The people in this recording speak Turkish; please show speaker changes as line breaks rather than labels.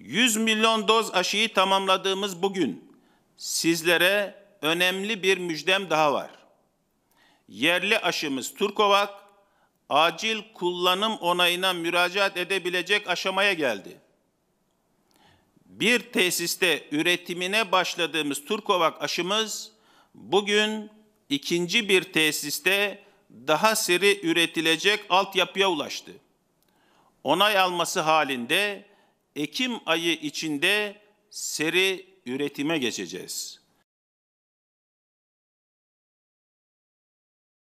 100 milyon doz aşıyı tamamladığımız bugün sizlere önemli bir müjdem daha var. Yerli aşımız Turkovak acil kullanım onayına müracaat edebilecek aşamaya geldi. Bir tesiste üretimine başladığımız Turkovak aşımız bugün ikinci bir tesiste daha seri üretilecek altyapıya ulaştı. Onay alması halinde Ekim ayı içinde seri üretime geçeceğiz.